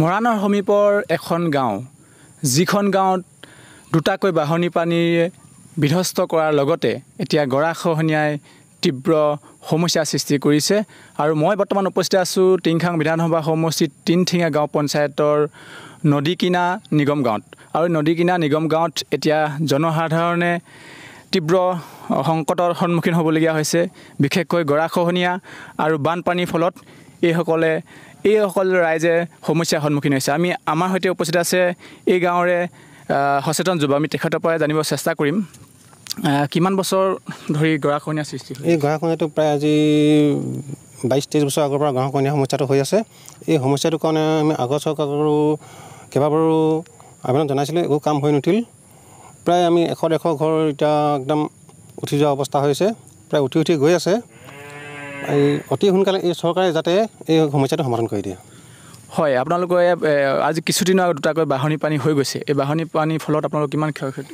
মৰাণৰ সমীপৰ এখন গাঁও যিখন গাঁৱত দুটাকৈ বাঢ়নী পানীৰে বিধ্বস্ত কৰাৰ লগতে এতিয়া গৰাখহনীয়াই তীব্ৰ সমস্যাৰ সৃষ্টি কৰিছে আৰু মই বৰ্তমান উপস্থিত আছোঁ টিংখাং বিধানসভা সমষ্টিত তিনঠিঙা গাঁও পঞ্চায়তৰ নদী কিনা নিগম গাঁৱত আৰু নদী কিনা নিগম গাঁৱত এতিয়া জনসাধাৰণে তীব্ৰ সংকটৰ সন্মুখীন হ'বলগীয়া হৈছে বিশেষকৈ গৰাখহনীয়া আৰু বানপানীৰ ফলত এইসকলে এইসকল ৰাইজে সমস্যাৰ সন্মুখীন হৈছে আমি আমাৰ সৈতে উপস্থিত আছে এই গাঁৱৰে সচেতন যুৱ আমি তেখেতৰ পৰাই জানিব চেষ্টা কৰিম কিমান বছৰ ধৰি গৰাখহনীয়া সৃষ্টি এই গৰাখহনীয়াটো প্ৰায় আজি বাইছ তেইছ বছৰ আগৰ পৰা গৰাখহনীয়া সমস্যাটো হৈ আছে এই সমস্যাটোৰ কাৰণে আমি আগৰ চৰকাৰৰো কেইবাবাৰো আবেদন জনাইছিলোঁ একো কাম হৈ নুঠিল প্ৰায় আমি এশ ডেৰশ ঘৰ এতিয়া একদম উঠি যোৱা অৱস্থা হৈছে প্ৰায় উঠি উঠি গৈ আছে এই অতি সোনকালে এই চৰকাৰে যাতে এই সমস্যাটো সমাধান কৰি দিয়ে হয় আপোনালোকৰ আজি কিছুদিনৰ আগত দুটাকৈ বাঢ়নী পানী হৈ গৈছে এই বাঢ়নী পানীৰ ফলত আপোনালোকৰ কিমান ক্ষয় ক্ষতি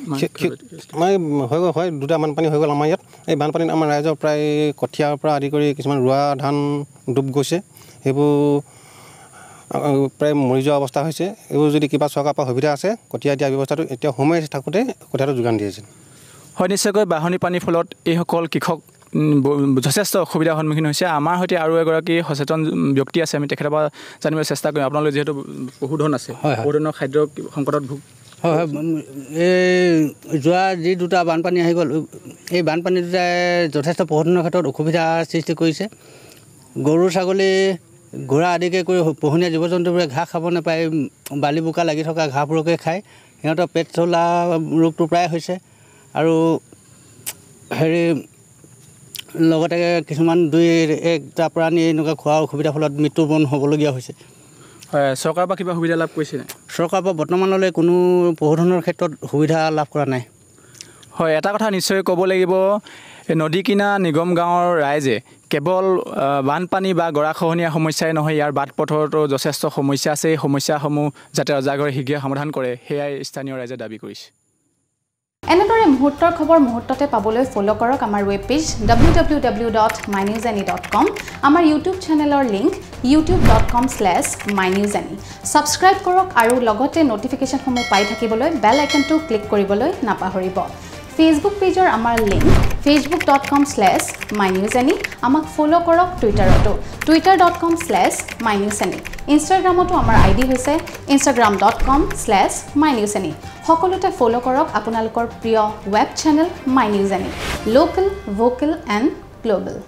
আমাৰ হৈ গ'ল হয় দুটা বানপানী হৈ গ'ল আমাৰ ইয়াত এই বানপানীত আমাৰ ৰাইজৰ প্ৰায় কঠীয়াৰ পৰা আদি কৰি কিছুমান ৰোৱা ধান ডুব গৈছে সেইবোৰ প্ৰায় মৰি যোৱা অৱস্থা হৈছে এইবোৰ যদি কিবা চৰকাৰৰ পৰা সুবিধা আছে কঠীয়া দিয়া ব্যৱস্থাটো এতিয়া সময় থাকোঁতে কঠীয়াটো যোগান দিয়েছিল হয় নিশ্চয়কৈ বাঢ়নী পানীৰ ফলত এইসকল কৃষক যথেষ্ট অসুবিধাৰ সন্মুখীন হৈছে আমাৰ সৈতে আৰু এগৰাকী সচেতন ব্যক্তি আছে আমি তেখেতৰ পৰা জানিবলৈ চেষ্টা কৰিম আপোনালোকে যিহেতু পশুধন আছে পশুধনৰ খাদ্য সংকটত ভোগ হয় হয় এই যোৱা যি দুটা বানপানী আহি গ'ল এই বানপানী দুটাই যথেষ্ট পশুধনৰ ক্ষেত্ৰত অসুবিধা সৃষ্টি কৰিছে গৰু ছাগলী ঘোঁৰা আদিকে কৰি পোহনীয়া জীৱ জন্তুবোৰে ঘাঁহ খাব নাপায় বালি বোকা লাগি থকা ঘাঁহবোৰকে খায় সিহঁতৰ পেট চলা ৰোগটো প্ৰায় হৈছে আৰু হেৰি লগতে কিছুমান দুই একটা প্ৰাণী এনেকুৱা খোৱাৰ অসুবিধাৰ ফলত মৃত্যুবৰণ হ'বলগীয়া হৈছে হয় চৰকাৰৰ পৰা কিবা সুবিধা লাভ কৰিছেনে চৰকাৰৰ পৰা বৰ্তমানলৈ কোনো পশুধনৰ ক্ষেত্ৰত সুবিধা লাভ কৰা নাই হয় এটা কথা নিশ্চয় ক'ব লাগিব নদী কিনা নিগম গাঁৱৰ ৰাইজে কেৱল বানপানী বা গৰাখহনীয়া সমস্যাই নহয় ইয়াৰ বাট পথৰতো যথেষ্ট সমস্যা আছে এই সমস্যাসমূহ যাতে ৰজাগৰে শীঘ্ৰে সমাধান কৰে সেয়াই স্থানীয় ৰাইজে দাবী কৰিছে এনেদৰে মুহূৰ্তৰ খবৰ মুহূৰ্ততে পাবলৈ ফ'ল' কৰক আমাৰ web page W W W dot my news any dot com আমাৰ ইউটিউব চেনেলৰ link YouTube dot com slash my news any subscribe কৰক আৰু লগতে নটিফিকেশ্যনসমূহ পাই থাকিবলৈ বেল আইকনটো ক্লিক কৰিবলৈ নাপাহৰিব ফেচবুক পেজৰ আমাৰ link Facebook dot com slash news any আমাক ফ'ল' কৰক টুইটাৰতো Twitter dot com slash news any ইনষ্টাগ্ৰামতো আমাৰ আই ডি হৈছে Instagram dot com slash news any সকলোতে ফ'ল' কৰক আপোনালোকৰ প্ৰিয় web channel my news any local vocal and global